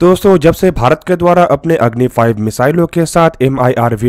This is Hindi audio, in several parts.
दोस्तों जब से भारत के द्वारा अपने अग्नि फाइव मिसाइलों के साथ एम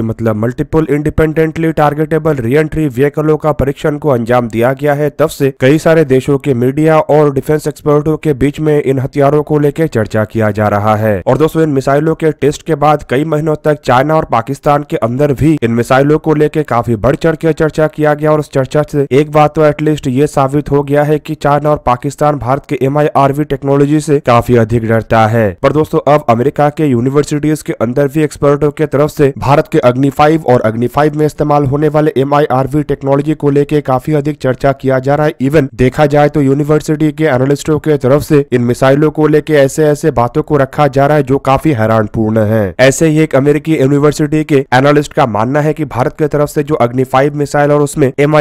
मतलब multiple independently targetable reentry व्हीकलों का परीक्षण को अंजाम दिया गया है तब से कई सारे देशों के मीडिया और डिफेंस एक्सपर्टों के बीच में इन हथियारों को लेकर चर्चा किया जा रहा है और दोस्तों इन मिसाइलों के टेस्ट के बाद कई महीनों तक चाइना और पाकिस्तान के अंदर भी इन मिसाइलों को लेकर काफी बढ़ चढ़ के चर्चा किया गया और उस चर्चा से एक बात तो एटलीस्ट ये साबित हो गया है की चाइना और पाकिस्तान भारत के एम टेक्नोलॉजी से काफी अधिक डरता है दोस्तों अब अमेरिका के यूनिवर्सिटीज के अंदर भी एक्सपर्टों के तरफ से भारत के अग्नि फाइव और अग्नि फाइव में इस्तेमाल होने वाले एम टेक्नोलॉजी को लेकर काफी अधिक चर्चा किया जा रहा है इवन देखा जाए तो यूनिवर्सिटी के एनालिस्टों के तरफ से इन मिसाइलों को लेकर ऐसे ऐसे बातों को रखा जा रहा है जो काफी हैरान पूर्ण है ऐसे ही एक अमेरिकी यूनिवर्सिटी के एनालिस्ट का मानना है की भारत की तरफ से जो अग्नि फाइव मिसाइल और उसमें एम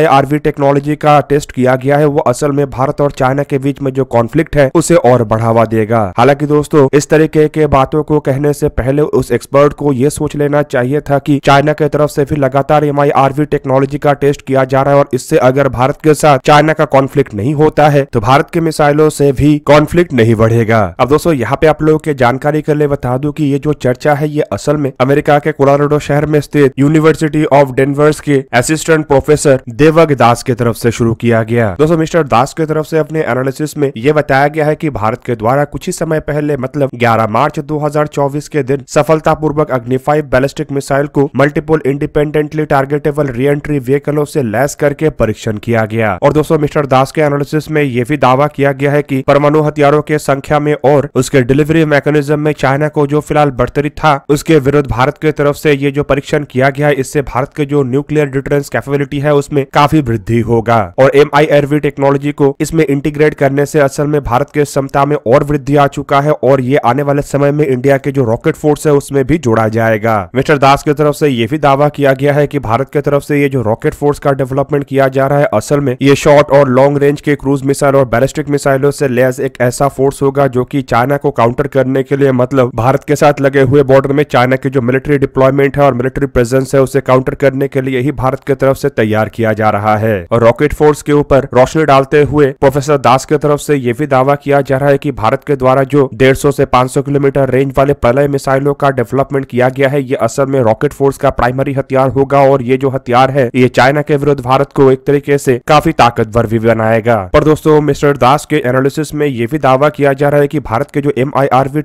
टेक्नोलॉजी का टेस्ट किया गया है वो असल में भारत और चाइना के बीच में जो कॉन्फ्लिक्ट है उसे और बढ़ावा देगा हालांकि दोस्तों इस तरह तरीके के बातों को कहने से पहले उस एक्सपर्ट को यह सोच लेना चाहिए था कि चाइना के तरफ से भी लगातार एम आई टेक्नोलॉजी का टेस्ट किया जा रहा है और इससे अगर भारत के साथ चाइना का कॉन्फ्लिक्ट नहीं होता है तो भारत के मिसाइलों से भी कॉन्फ्लिक्ट नहीं बढ़ेगा अब दोस्तों यहाँ पे आप लोगों के जानकारी के लिए बता दू की ये जो चर्चा है ये असल में अमेरिका के कोलोराडो शहर में स्थित यूनिवर्सिटी ऑफ डेनवर्स के असिस्टेंट प्रोफेसर देवक दास की तरफ से शुरू किया गया दोस्तों मिस्टर दास की तरफ से अपने एनालिसिस में ये बताया गया है कि भारत के द्वारा कुछ ही समय पहले मतलब 12 मार्च 2024 के दिन सफलतापूर्वक अग्नि फाइव बैलिस्टिक मिसाइल को multiple independently targetable reentry व्हीकलों से लैस करके परीक्षण किया गया और दोस्तों मिस्टर दास के एनालिसिस में ये भी दावा किया गया है की परमाणु हथियारों के संख्या में और उसके डिलीवरी मैकेनिज्म में चाइना को जो फिलहाल बढ़तरी था उसके विरुद्ध भारत की तरफ ऐसी ये जो परीक्षण किया गया है इससे भारत के जो न्यूक्लियर डिटरेंस कैपेबिलिटी है उसमें काफी वृद्धि होगा और एम आई एयरवी टेक्नोलॉजी को इसमें इंटीग्रेट करने से असल में भारत के क्षमता में और वृद्धि आ चुका है और ये आने वाले समय में इंडिया के जो रॉकेट फोर्स है उसमें भी जोड़ा जाएगा मिस्टर दास की तरफ से ये भी दावा किया गया है कि भारत की तरफ से ये जो रॉकेट फोर्स का डेवलपमेंट किया जा रहा है असल में ये शॉर्ट और लॉन्ग रेंज के क्रूज मिसाइल और बैलिस्टिक मिसाइलों से लैस एक ऐसा फोर्स होगा जो की चाइना को काउंटर करने के लिए मतलब भारत के साथ लगे हुए बॉर्डर में चाइना के जो मिलिट्री डिप्लॉयमेंट है और मिलिट्री प्रेजेंस है उसे काउंटर करने के लिए ही भारत की तरफ से तैयार किया जा रहा है और रॉकेट फोर्स के ऊपर रोशनी डालते हुए प्रोफेसर दास की तरफ से ये भी दावा किया जा रहा है की भारत के द्वारा जो डेढ़ से पांच किलोमीटर रेंज वाले प्रलय मिसाइलों का डेवलपमेंट किया गया है ये असल में रॉकेट फोर्स का प्राइमरी हथियार होगा और ये जो हथियार है ये चाइना के विरुद्ध भारत को एक तरीके से काफी ताकतवर भी बनाएगा पर दोस्तों मिस्टर दास के एनालिसिस में ये भी दावा किया जा रहा है की भारत के जो एम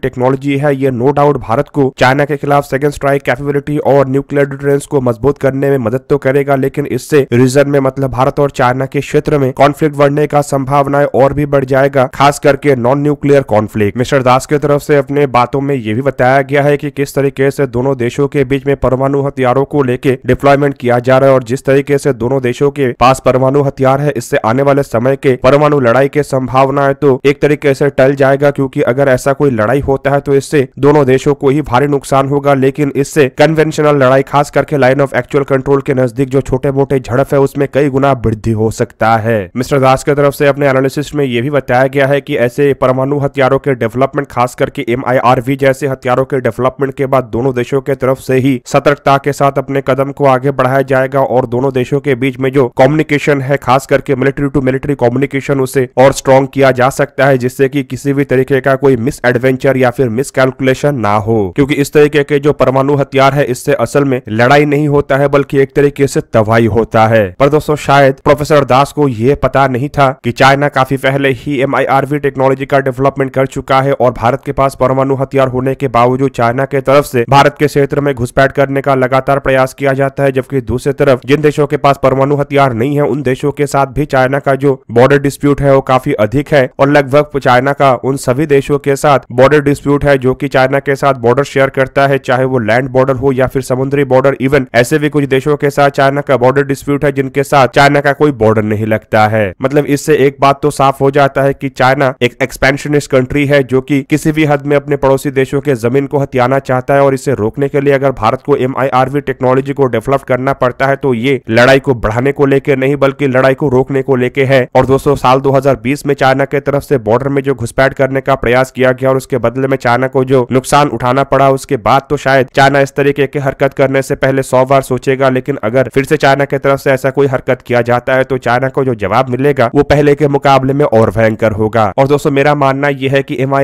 टेक्नोलॉजी है ये नो डाउट भारत को चाइना के खिलाफ सेकेंड स्ट्राइक कैपेबिलिटी और न्यूक्लियर डिटरेंस को मजबूत करने में मदद तो करेगा लेकिन इससे रीजन में मतलब भारत और चाइना के क्षेत्र में कॉन्फ्लिक्ट बढ़ने का संभावनाएं और भी बढ़ जाएगा खास करके non nuclear conflict mister Das की तरफ से से अपने बातों में ये भी बताया गया है कि किस तरीके से दोनों देशों के बीच में परमाणु हथियारों को लेके डिप्लॉयमेंट किया जा रहा है और जिस तरीके से दोनों देशों के पास परमाणु हथियार है इससे आने वाले समय के परमाणु लड़ाई के संभावना है तो एक तरीके से टल जाएगा क्योंकि अगर ऐसा कोई लड़ाई होता है तो इससे दोनों देशों को ही भारी नुकसान होगा लेकिन इससे कन्वेंशनल लड़ाई खास करके लाइन ऑफ एक्चुअल कंट्रोल के नजदीक जो छोटे मोटे झड़प है उसमें कई गुना वृद्धि हो सकता है मिस्टर दास की तरफ से अपने एनालिसिस में यह भी बताया गया है की ऐसे परमाणु हथियारों के डेवलपमेंट खास करके की एम जैसे हथियारों के डेवलपमेंट के बाद दोनों देशों के तरफ से ही सतर्कता के साथ अपने कदम को आगे बढ़ाया जाएगा और दोनों देशों के बीच में जो कम्युनिकेशन है खास करके मिलिट्री टू मिलिट्री कम्युनिकेशन उसे और स्ट्रॉन्ग किया जा सकता है जिससे कि किसी भी तरीके का कोई मिस एडवेंचर या फिर मिस कैलकुलेशन ना हो क्योंकि इस तरीके के जो परमाणु हथियार है इससे असल में लड़ाई नहीं होता है बल्कि एक तरीके से तबाही होता है पर दोस्तों शायद प्रोफेसर दास को यह पता नहीं था कि चाइना काफी पहले ही एम टेक्नोलॉजी का डेवलपमेंट कर चुका है और भारत के पास पास परमाणु हथियार होने के बावजूद चाइना के तरफ से भारत के क्षेत्र में घुसपैठ करने का लगातार प्रयास किया जाता है जबकि दूसरी तरफ जिन देशों के पास परमाणु हथियार नहीं है उन देशों के साथ भी चाइना का जो बॉर्डर डिस्प्यूट है वो काफी अधिक है और लगभग चाइना का उन सभी देशों के साथ बॉर्डर डिस्प्यूट है जो की चाइना के साथ बॉर्डर शेयर करता है चाहे वो लैंड बॉर्डर हो या फिर समुद्री बॉर्डर इवन ऐसे भी कुछ देशों के साथ चाइना का बॉर्डर डिस्प्यूट है जिनके साथ चाइना का कोई बॉर्डर नहीं लगता है मतलब इससे एक बात तो साफ हो जाता है की चाइना एक एक्सपेंशनिस्ट कंट्री है जो की किसी भी हद भारत में अपने पड़ोसी देशों के जमीन को हथियाना चाहता है और इसे रोकने के लिए अगर भारत को एम टेक्नोलॉजी को डेवलप करना पड़ता है तो ये लड़ाई को बढ़ाने को लेकर नहीं बल्कि लड़ाई को रोकने को लेके है और दोस्तों साल 2020 में चाइना के तरफ से बॉर्डर में जो घुसपैठ करने का प्रयास किया गया और उसके बदले में चाइना को जो नुकसान उठाना पड़ा उसके बाद तो शायद चाइना इस तरीके की हरकत करने से पहले सौ बार सोचेगा लेकिन अगर फिर से चाइना की तरफ से ऐसा कोई हरकत किया जाता है तो चाइना को जो जवाब मिलेगा वो पहले के मुकाबले में और भयंकर होगा और दोस्तों मेरा मानना यह है की M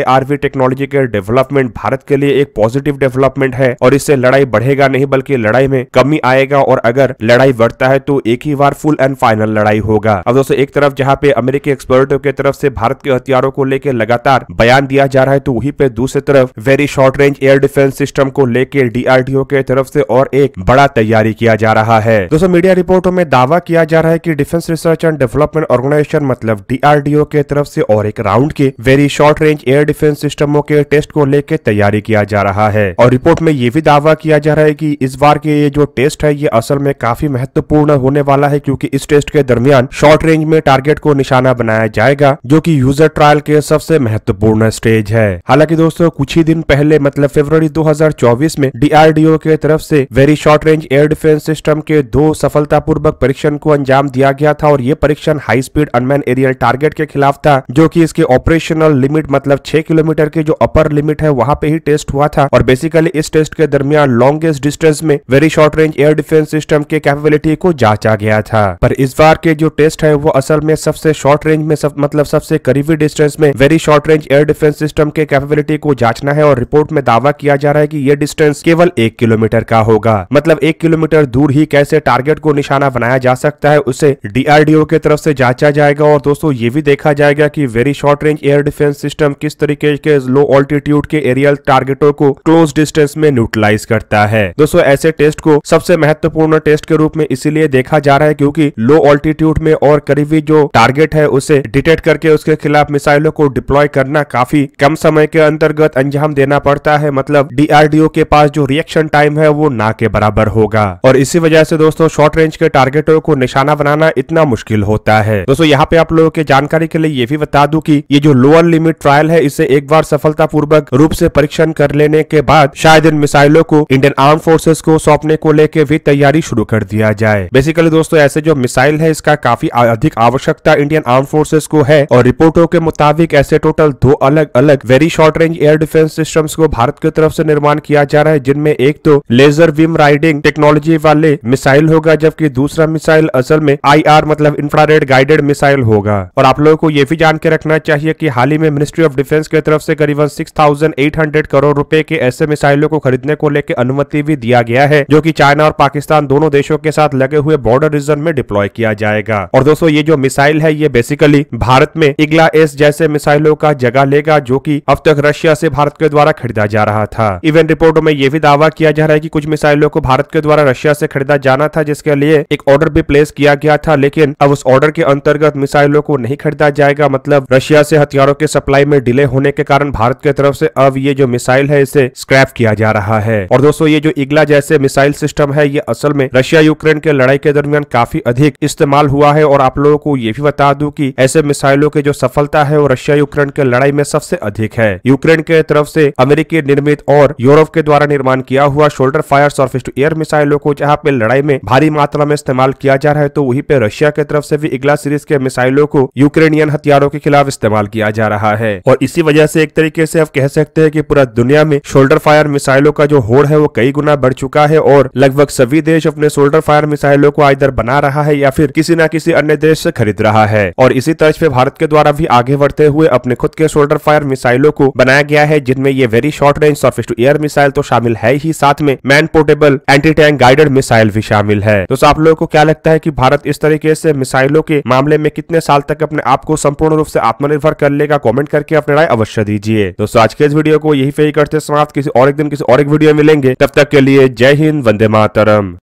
technology economic development Bharat के लिए एक पॉजिटिव डेवलपमेंट है और इससे लड़ाई बढ़ेगा नहीं बल्कि लड़ाई में कमी आएगा और अगर लड़ाई बढ़ता है तो एक ही बार फुल एंड फाइनल लड़ाई होगा अब दोस्तों एक तरफ जहाँ पे अमेरिकी एक्सपर्टों की तरफ से भारत के हथियारों को लेकर लगातार बयान दिया जा रहा है तो वही पे दूसरी तरफ very short range air defence system को लेकर डीआरडीओ के तरफ से और एक बड़ा तैयारी किया जा रहा है दोस्तों मीडिया रिपोर्टों में दावा किया जा रहा है की defence research and development organisation मतलब डीआरडीओ के तरफ से और एक राउंड के very short range air defence सिस्टमों के के टेस्ट को लेकर तैयारी किया जा रहा है और रिपोर्ट में ये भी दावा किया जा रहा है की इस बार के ये जो टेस्ट है ये असल में काफी महत्वपूर्ण होने वाला है क्यूँकी इस टेस्ट के दरमियान शॉर्ट रेंज में टारगेट को निशाना बनाया जाएगा जो की यूजर ट्रायल के सबसे महत्वपूर्ण स्टेज है हालांकि दोस्तों कुछ ही दिन पहले मतलब फरवरी 2024 में डीआरडीओ के तरफ से very short range air defence system के दो सफलतापूर्वक परीक्षण को अंजाम दिया गया था और ये परीक्षण high speed unmanned aerial target के खिलाफ था जो कि इसके ऑपरेशनल लिमिट मतलब 6 किलोमीटर के जो अपर लिमिट है वहां पे ही टेस्ट हुआ था और बेसिकली इस टेस्ट के दरमियान लॉन्गेस्ट डिस्टेंस में very short range air defence system के कैपेबिलिटी को जांचा गया था पर इस बार के जो टेस्ट है वो असल में सबसे शॉर्ट रेंज में सब मतलब सबसे करीबी डिस्टेंस में very short range air defence system के कैपेबिलिटी को जांचना है और रिपोर्ट में दावा किया जा रहा है की ये डिस्टेंस केवल एक किलोमीटर का होगा मतलब एक किलोमीटर दूर ही कैसे टारगेट को निशाना बनाया जा सकता है उसे डीआरडीओ की तरफ से जांचा जाएगा और दोस्तों ये भी देखा जाएगा की very short range air defence system किस तरीके के लो ऑल्टीट्यूड के एरियल टारगेटों को क्लोज डिस्टेंस में न्यूट्रलाइज करता है दोस्तों ऐसे टेस्ट को सबसे महत्वपूर्ण टेस्ट के रूप में इसीलिए देखा जा रहा है क्योंकि लो ऑल्टीट्यूड में और करीबी जो टारगेट है उसे डिटेक्ट करके उसके खिलाफ मिसाइलों को डिप्लॉय करना काफी कम समय के अंतर्गत अंजाम देना पड़ता है मतलब डीआरडीओ के पास जो रिएक्शन टाइम है वो ना के बराबर होगा और इसी वजह से दोस्तों शॉर्ट रेंज के टारगेटों को निशाना बनाना इतना मुश्किल होता है दोस्तों यहाँ पे आप लोगों के जानकारी के लिए ये भी बता दू की ये जो लोअर लिमिट ट्रायल है इसे एक बार सफलता सफलतापूर्वक रूप से परीक्षण कर लेने के बाद शायद इन मिसाइलों को इंडियन आर्म फोर्सेस को सौंपने को लेकर भी तैयारी शुरू कर दिया जाए बेसिकली दोस्तों ऐसे जो मिसाइल है इसका काफी अधिक आवश्यकता इंडियन आर्म फोर्सेस को है और रिपोर्टों के मुताबिक ऐसे टोटल दो अलग अलग very short range air defence system को भारत की तरफ से निर्माण किया जा रहा है जिनमें एक तो लेजर विम राइडिंग टेक्नोलॉजी वाले मिसाइल होगा जबकि दूसरा मिसाइल असल में आई मतलब इंफ्रारेड गाइडेड मिसाइल होगा और आप लोगों को ये भी जान के रखना चाहिए की हाल ही में मिनिस्ट्री ऑफ डिफेंस की तरफ से करीबन 6,800 करोड़ रुपए के ऐसे मिसाइलों को खरीदने को लेकर अनुमति भी दिया गया है जो की चाइना और पाकिस्तान दोनों देशों के साथ लगे हुए बॉर्डर रीजन में डिप्लॉय किया जाएगा और दोस्तों ये जो मिसाइल है ये बेसिकली भारत में इगला एस जैसे मिसाइलों का जगह लेगा जो की अब तक रशिया ऐसी भारत के द्वारा खरीदा जा रहा था इवन रिपोर्टों में यह भी दावा किया जा रहा है की कुछ मिसाइलों को भारत के द्वारा रशिया ऐसी खरीदा जाना था जिसके लिए एक ऑर्डर भी प्लेस किया गया था लेकिन अब उस ऑर्डर के अंतर्गत मिसाइलों को नहीं खरीदा जाएगा मतलब रशिया से हथियारों के सप्लाई में डिले होने के कारण भारत भारत की तरफ से अब ये जो मिसाइल है इसे स्क्रैप किया जा रहा है और दोस्तों ये जो इगला जैसे मिसाइल सिस्टम है ये असल में रशिया यूक्रेन के लड़ाई के दरमियान काफी अधिक इस्तेमाल हुआ है और आप लोगों को ये भी बता दू की ऐसे मिसाइलों की जो सफलता है वो रशिया यूक्रेन के लड़ाई में सबसे अधिक है यूक्रेन के तरफ से अमेरिकी निर्मित और यूरोप के द्वारा निर्माण किया हुआ shoulder fire surface to air मिसाइलों को जहाँ पे लड़ाई में भारी मात्रा में इस्तेमाल किया जा रहा है तो वही पे रशिया के तरफ से भी इगला सीरीज के मिसाइलों को यूक्रेनियन हथियारों के खिलाफ इस्तेमाल किया जा रहा है और इसी वजह से एक तरीके से आप कह सकते हैं कि पूरा दुनिया में शोल्डर फायर मिसाइलों का जो होड़ है वो कई गुना बढ़ चुका है और लगभग सभी देश अपने शोल्डर फायर मिसाइलों को इधर बना रहा है या फिर किसी न किसी अन्य देश से खरीद रहा है और इसी तर्ज पे भारत के द्वारा भी आगे बढ़ते हुए अपने खुद के शोल्डर फायर मिसाइलों को बनाया गया है जिनमें ये very short range surface to air missile तो शामिल है ही साथ में man portable anti tank guided missile भी शामिल है तो आप लोगों को क्या लगता है की भारत इस तरीके से मिसाइलों के मामले में कितने साल तक अपने आप को संपूर्ण रूप से आत्मनिर्भर कर लेगा कॉमेंट करके अपने राय अवश्य दीजिए दोस्तों आज के इस वीडियो को यही फेरी करते समाप्त किसी और एक दिन किसी और एक वीडियो मिलेंगे तब तक के लिए जय हिंद वंदे मातरम